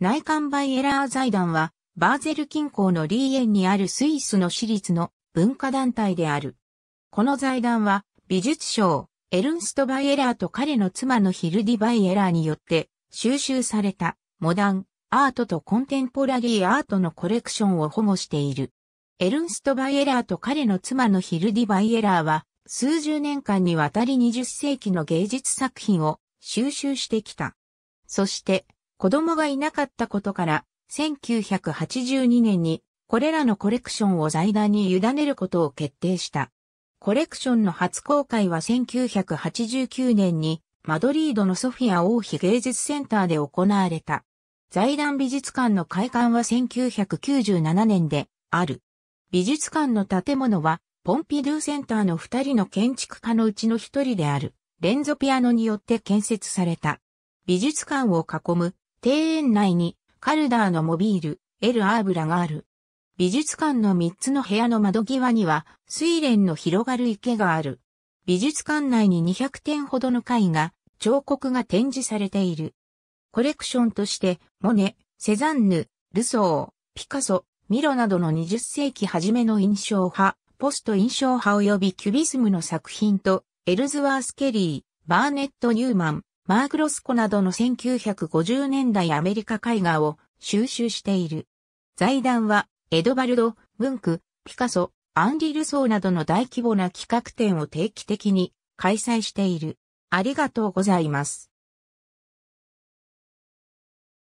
内観バイエラー財団は、バーゼル近郊のリーエンにあるスイスの私立の文化団体である。この財団は、美術賞、エルンスト・バイエラーと彼の妻のヒルディ・バイエラーによって収集されたモダン、アートとコンテンポラリーアートのコレクションを保護している。エルンスト・バイエラーと彼の妻のヒルディ・バイエラーは、数十年間にわたり20世紀の芸術作品を収集してきた。そして、子供がいなかったことから、1982年にこれらのコレクションを財団に委ねることを決定した。コレクションの初公開は1989年にマドリードのソフィア王妃芸術センターで行われた。財団美術館の開館は1997年である。美術館の建物はポンピドゥセンターの二人の建築家のうちの一人であるレンゾピアノによって建設された。美術館を囲む庭園内にカルダーのモビール、エル・アーブラがある。美術館の3つの部屋の窓際には、水蓮の広がる池がある。美術館内に200点ほどの絵画、彫刻が展示されている。コレクションとして、モネ、セザンヌ、ルソー、ピカソ、ミロなどの20世紀初めの印象派、ポスト印象派及びキュビスムの作品と、エルズワース・ケリー、バーネット・ニューマン、マーク・ロスコなどの1950年代アメリカ絵画を収集している。財団は、エドバルド、ムンク、ピカソ、アンリ・ルソーなどの大規模な企画展を定期的に開催している。ありがとうございます。